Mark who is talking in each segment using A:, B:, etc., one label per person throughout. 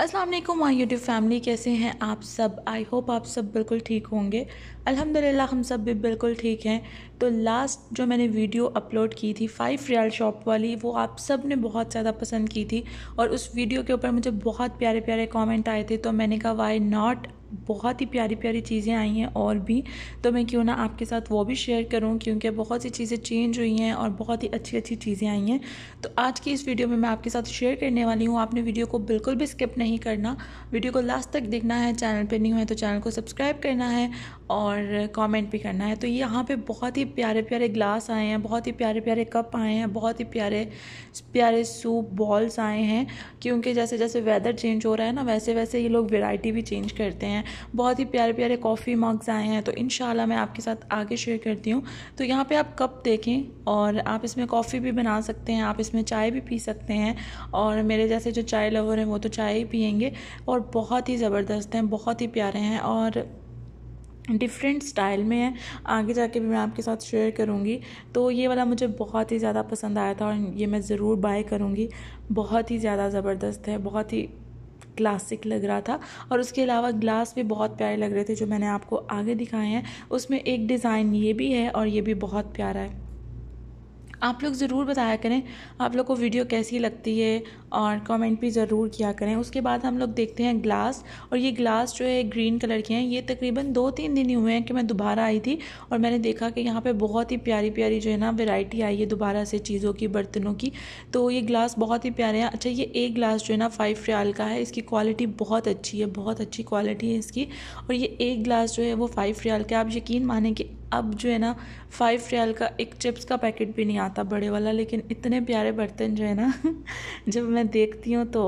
A: अस्सलाम वालेकुम my YouTube family कैसे हैं आप सब आई होप आप सब बिल्कुल ठीक होंगे अल्हम्दुलिल्लाह हम सब भी बिल्कुल ठीक हैं तो लास्ट जो मैंने वीडियो अपलोड की थी फाइव रियल शॉप वाली वो आप सब ने बहुत ज़्यादा पसंद की थी और उस वीडियो के ऊपर मुझे बहुत प्यारे प्यारे कमेंट आए थे तो मैंने कहा वाई नॉट बहुत ही प्यारी प्यारी चीज़ें आई हैं और भी तो मैं क्यों ना आपके साथ वो भी शेयर करूं क्योंकि बहुत सी चीज़ें चेंज हुई हैं और बहुत ही अच्छी अच्छी चीज़ें आई हैं तो आज की इस वीडियो में मैं आपके साथ शेयर करने वाली हूँ आपने वीडियो को बिल्कुल भी स्किप नहीं करना वीडियो को लास्ट तक देखना है चैनल पर नहीं है तो चैनल को सब्सक्राइब करना है और कॉमेंट भी करना है तो यहाँ पर बहुत ही प्यारे प्यारे ग्लास आए हैं बहुत ही प्यारे प्यारे कप आए हैं बहुत ही प्यारे प्यारे सूप बॉल्स आए हैं क्योंकि जैसे जैसे वेदर चेंज हो रहा है ना वैसे वैसे ये लोग वेराइटी भी चेंज करते हैं बहुत ही प्यारे प्यारे कॉफ़ी मग्स आए हैं तो इन मैं आपके साथ आगे शेयर करती हूँ तो यहाँ पर आप कप देखें और आप इसमें कॉफ़ी भी बना सकते हैं आप इसमें चाय भी पी सकते हैं और मेरे जैसे जो चाय लवर हैं वो तो चाय ही पियेंगे और बहुत ही ज़बरदस्त हैं बहुत ही प्यारे हैं और डिफरेंट स्टाइल में है आगे जाके भी मैं आपके साथ शेयर करूँगी तो ये वाला मुझे बहुत ही ज़्यादा पसंद आया था और ये मैं ज़रूर बाय करूँगी बहुत ही ज़्यादा ज़बरदस्त है बहुत ही क्लासिक लग रहा था और उसके अलावा ग्लास भी बहुत प्यारे लग रहे थे जो मैंने आपको आगे दिखाए हैं उसमें एक डिज़ाइन ये भी है और ये भी बहुत प्यारा है आप लोग ज़रूर बताया करें आप लोग को वीडियो कैसी लगती है और कमेंट भी ज़रूर किया करें उसके बाद हम लोग देखते हैं ग्लास और ये ग्लास जो है ग्रीन कलर के हैं ये तकरीबन दो तीन दिन ही हुए हैं कि मैं दोबारा आई थी और मैंने देखा कि यहाँ पे बहुत ही प्यारी प्यारी जो है ना वेराइटी आई है दोबारा से चीज़ों की बर्तनों की तो ये ग्लास बहुत ही प्यारे हैं अच्छा ये एक ग्लास जो है ना फाइव रियाल का है इसकी क्वालिटी बहुत अच्छी है बहुत अच्छी क्वालिटी है इसकी और ये एक ग्लास जो है वो फाइव रियाल का आप यकीन माने कि अब जो है ना फाइव रियाल का एक चिप्स का पैकेट भी नहीं आता बड़े वाला लेकिन इतने प्यारे बर्तन जो है ना जब मैं देखती हूँ तो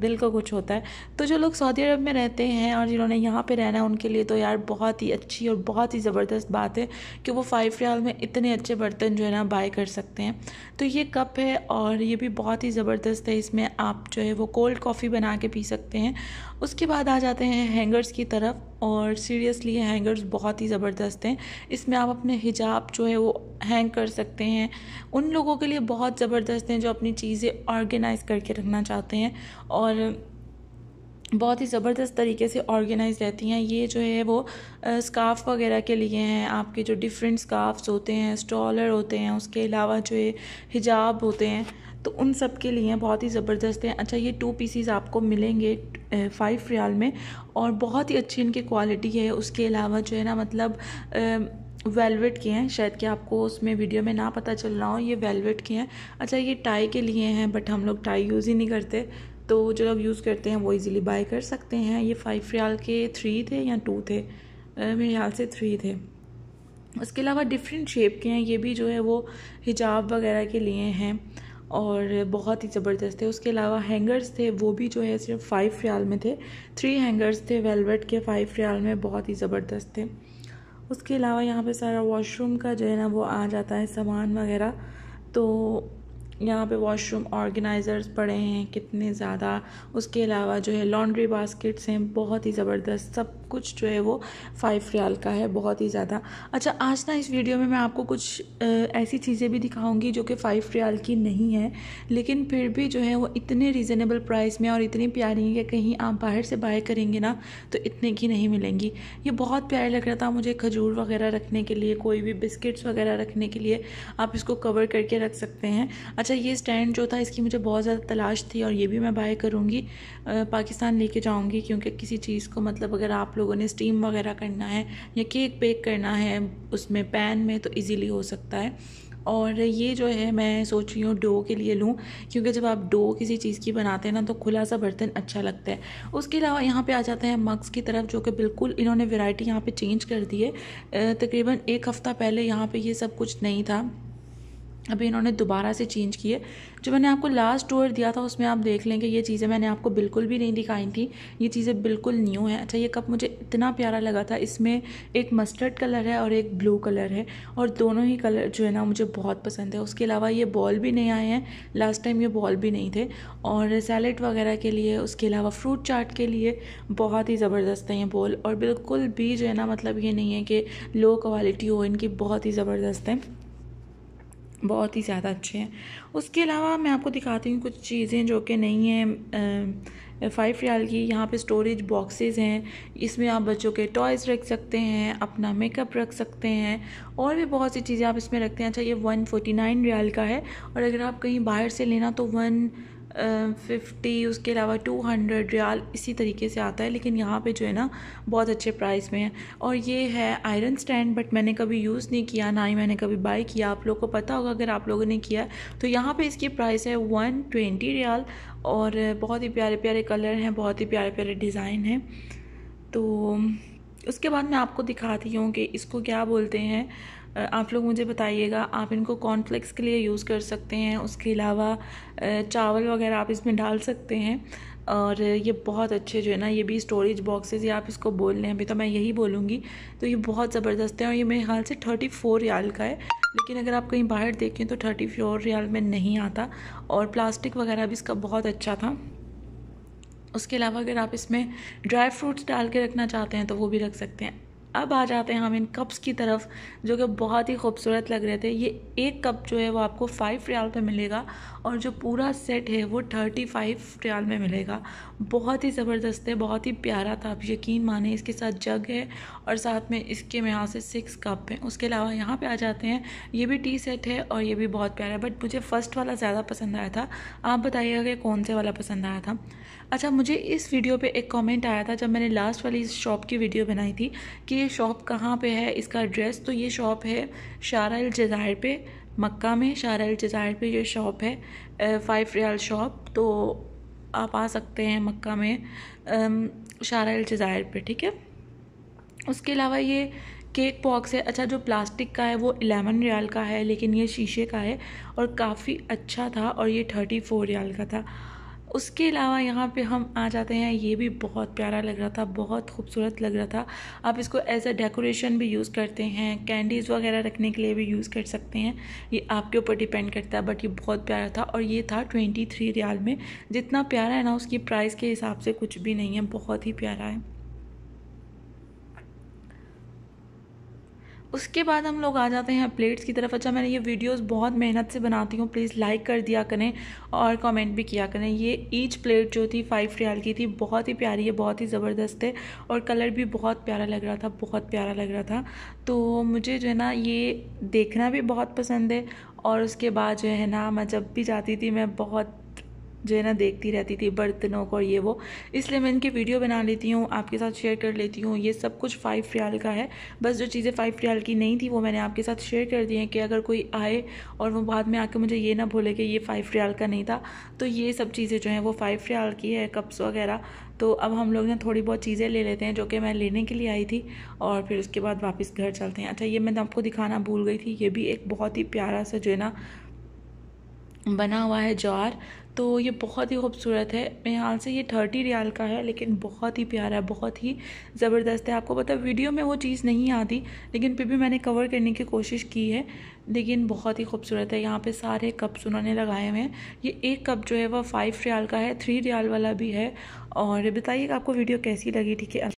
A: दिल का कुछ होता है तो जो लोग सऊदी अरब में रहते हैं और जिन्होंने यहाँ पे रहना है उनके लिए तो यार बहुत ही अच्छी और बहुत ही ज़बरदस्त बात है कि वो फाइव रियाल में इतने अच्छे बर्तन जो है ना बाय कर सकते हैं तो ये कप है और ये भी बहुत ही ज़बरदस्त है इसमें आप जो है वो कोल्ड कॉफ़ी बना के पी सकते हैं उसके बाद आ जाते हैं हैंगर्स की तरफ और सीरियसली हैंगर्स बहुत ही ज़बरदस्त हैं इसमें आप अपने हिजाब जो है वो हैंग कर सकते हैं उन लोगों के लिए बहुत ज़बरदस्त हैं जो अपनी चीज़ें ऑर्गेनाइज करके रखना चाहते हैं और बहुत ही ज़बरदस्त तरीके से ऑर्गेनाइज रहती हैं ये जो है वो स्काफ वगैरह के लिए हैं आपके जो डिफरेंट स्काफ्स होते हैं स्टॉलर होते हैं उसके अलावा जो है हिजाब होते हैं तो उन सब के लिए बहुत ही ज़बरदस्त हैं अच्छा ये टू पीसीज आपको मिलेंगे फ़ाइव रियाल में और बहुत ही अच्छी इनकी क्वालिटी है उसके अलावा जो है ना मतलब वेलवेट के हैं शायद कि आपको उसमें वीडियो में ना पता चल रहा हो ये वेलवेट के हैं अच्छा ये टाई के लिए हैं बट हम लोग टाई यूज़ ही नहीं करते तो जो लोग यूज़ करते हैं वो इजीली बाय कर सकते हैं ये फाइव रियाल के थ्री थे या टू थे मेरे ख्याल से थ्री थे उसके अलावा डिफरेंट शेप के हैं ये भी जो है वो हिजाब वगैरह के लिए हैं और बहुत ही ज़बरदस्त थे उसके अलावा हैंगर्स थे वो भी जो है सिर्फ फाइव रियाल में थे थ्री हैंगर्स थे वेलवेट के फाइव रियाल में बहुत ही ज़बरदस्त थे उसके अलावा यहाँ पे सारा वॉशरूम का जो है ना वो आ जाता है सामान वगैरह तो यहाँ पे वॉशरूम ऑर्गेनाइज़र्स पड़े हैं कितने ज़्यादा उसके अलावा जो है लॉन्ड्री बास्केट्स हैं बहुत ही ज़बरदस्त सब कुछ जो है वो फाइव रियाल का है बहुत ही ज़्यादा अच्छा आज ना इस वीडियो में मैं आपको कुछ ऐसी चीज़ें भी दिखाऊंगी जो कि फ़ाइव रियाल की नहीं है लेकिन फिर भी जो है वो इतने रीज़नेबल प्राइस में और इतनी प्यारी हैं कि कहीं आप बाहर से बाय करेंगे ना तो इतने की नहीं मिलेंगी ये बहुत प्यारा लग रहा था मुझे खजूर वगैरह रखने के लिए कोई भी बिस्किट्स वगैरह रखने के लिए आप इसको कवर करके रख सकते हैं अच्छा अच्छा ये स्टैंड जो था इसकी मुझे बहुत ज़्यादा तलाश थी और ये भी मैं बाय करूँगी पाकिस्तान लेके जाऊँगी क्योंकि किसी चीज़ को मतलब अगर आप लोगों ने स्टीम वगैरह करना है या केक बेक करना है उसमें पैन में तो ईज़िली हो सकता है और ये जो है मैं सोच रही हूँ डो के लिए लूँ क्योंकि जब आप डो किसी चीज़ की बनाते हैं ना तो खुला सा बर्तन अच्छा लगता है उसके अलावा यहाँ पे आ जाते हैं मक्स की तरफ जो कि बिल्कुल इन्होंने वैरायटी यहाँ पे चेंज कर दी है तकरीबन एक हफ़्ता पहले यहाँ पे ये सब कुछ नहीं था अभी इन्होंने दोबारा से चेंज किए जो मैंने आपको लास्ट टूर दिया था उसमें आप देख लेंगे ये चीज़ें मैंने आपको बिल्कुल भी नहीं दिखाई थी ये चीज़ें बिल्कुल न्यू हैं अच्छा ये कप मुझे इतना प्यारा लगा था इसमें एक मस्टर्ड कलर है और एक ब्लू कलर है और दोनों ही कलर जो है ना मुझे बहुत पसंद है उसके अलावा ये बॉल भी नहीं आए हैं लास्ट टाइम ये बॉल भी नहीं थे और सैलेड वगैरह के लिए उसके अलावा फ्रूट चाट के लिए बहुत ही ज़बरदस्त हैं ये बॉल और बिल्कुल भी जो है ना मतलब ये नहीं है कि लो क्वालिटी हो इनकी बहुत ही ज़बरदस्त है बहुत ही ज़्यादा अच्छे हैं उसके अलावा मैं आपको दिखाती हूँ कुछ चीज़ें जो कि नहीं हैं फाइव रियाल की यहाँ पे स्टोरेज बॉक्सेस हैं इसमें आप बच्चों के टॉयज़ रख सकते हैं अपना मेकअप रख सकते हैं और भी बहुत सी चीज़ें आप इसमें रखते हैं अच्छा ये वन फोटी नाइन रियाल का है और अगर आप कहीं बाहर से लेना तो वन फिफ्टी उसके अलावा टू हंड्रेड रियाल इसी तरीके से आता है लेकिन यहाँ पे जो है ना बहुत अच्छे प्राइस में है और ये है आयरन स्टैंड बट मैंने कभी यूज़ नहीं किया ना ही मैंने कभी बाई किया आप लोग को पता होगा अगर आप लोगों ने किया तो यहाँ पे इसकी प्राइस है वन ट्वेंटी रियाल और बहुत ही प्यारे प्यारे कलर हैं बहुत ही प्यारे प्यारे डिज़ाइन हैं तो उसके बाद मैं आपको दिखाती हूँ कि इसको क्या बोलते हैं आप लोग मुझे बताइएगा आप इनको कॉर्नफ्लेक्स के लिए यूज़ कर सकते हैं उसके अलावा चावल वगैरह आप इसमें डाल सकते हैं और ये बहुत अच्छे जो है ना ये भी स्टोरेज बॉक्सेस या आप इसको बोल लें अभी तो मैं यही बोलूँगी तो ये बहुत ज़बरदस्त है और ये मेरे ख्याल से थर्टी फोर रियाल का है लेकिन अगर आप कहीं बाहर देखें तो थर्टी फोर रियाल में नहीं आता और प्लास्टिक वगैरह भी इसका बहुत अच्छा था उसके अलावा अगर आप इसमें ड्राई फ्रूट्स डाल के रखना चाहते हैं तो वो भी रख सकते हैं अब आ जाते हैं हम इन कप्स की तरफ जो कि बहुत ही खूबसूरत लग रहे थे ये एक कप जो है वो आपको फ़ाइव रियाल पे मिलेगा और जो पूरा सेट है वो थर्टी फाइव रियाल में मिलेगा बहुत ही ज़बरदस्त है बहुत ही प्यारा था आप यकीन माने इसके साथ जग है और साथ में इसके में यहाँ से सिक्स कप हैं उसके अलावा यहाँ पर आ जाते हैं ये भी टी सेट है और ये भी बहुत प्यारा है बट मुझे फ़र्स्ट वाला ज़्यादा पसंद आया था आप बताइएगा कि कौन से वाला पसंद आया था अच्छा मुझे इस वीडियो पर एक कॉमेंट आया था जब मैंने लास्ट वाली इस शॉप की वीडियो बनाई थी कि ये शॉप कहाँ पे है इसका एड्रेस तो ये शॉप है शारा अल जज़ायर पे मक्का में शारा अल जज़ायर पे ये शॉप है फ़ाइव रियाल शॉप तो आप आ सकते हैं मक्का में शारा अल जज़ायर पे ठीक है उसके अलावा ये केक बॉक्स है अच्छा जो प्लास्टिक का है वो एलेवन रियाल का है लेकिन ये शीशे का है और काफ़ी अच्छा था और ये थर्टी फोर रियाल का था उसके अलावा यहाँ पे हम आ जाते हैं ये भी बहुत प्यारा लग रहा था बहुत खूबसूरत लग रहा था आप इसको एज अ डेकोरेशन भी यूज़ करते हैं कैंडीज़ वगैरह रखने के लिए भी यूज़ कर सकते हैं ये आपके ऊपर डिपेंड करता है बट ये बहुत प्यारा था और ये था ट्वेंटी थ्री रियाल में जितना प्यारा है ना उसकी प्राइस के हिसाब से कुछ भी नहीं है बहुत ही प्यारा है उसके बाद हम लोग आ जाते हैं प्लेट्स की तरफ अच्छा मैंने ये वीडियोस बहुत मेहनत से बनाती हूँ प्लीज़ लाइक कर दिया करें और कमेंट भी किया करें ये ईच प्लेट जो थी फाइव रियाल की थी बहुत ही प्यारी है बहुत ही ज़बरदस्त है और कलर भी बहुत प्यारा लग रहा था बहुत प्यारा लग रहा था तो मुझे जो है ना ये देखना भी बहुत पसंद है और उसके बाद जो है ना मैं जब भी जाती थी मैं बहुत जो है ना देखती रहती थी बर्तनों को और ये वो इसलिए मैं इनके वीडियो बना लेती हूँ आपके साथ शेयर कर लेती हूँ ये सब कुछ फ़ाइव रियाल का है बस जो चीज़ें फ़ाइव रियाल की नहीं थी वो मैंने आपके साथ शेयर कर दी हैं कि अगर कोई आए और वो बाद में आके मुझे ये ना भूले कि ये फ़ाइव रियाल का नहीं था तो ये सब चीज़ें जो हैं वो फ़ाइव रियाल की है कप्स वगैरह तो अब हम लोग ना थोड़ी बहुत चीज़ें ले लेते हैं जो कि मैं लेने के लिए आई थी और फिर उसके बाद वापस घर चलते हैं अच्छा ये मैं आपको दिखाना भूल गई थी ये भी एक बहुत ही प्यारा सा जो है ना बना हुआ है जार तो ये बहुत ही खूबसूरत है मेरे ख्याल से ये थर्टी रियाल का है लेकिन बहुत ही प्यारा है बहुत ही ज़बरदस्त है आपको पता वीडियो में वो चीज़ नहीं आती लेकिन फिर भी मैंने कवर करने की कोशिश की है लेकिन बहुत ही खूबसूरत है यहाँ पे सारे कप्स उन्होंने लगाए हुए हैं ये एक कप जो है वह फाइव रियाल का है थ्री रियाल वाला भी है और बताइए आपको वीडियो कैसी लगी ठीक है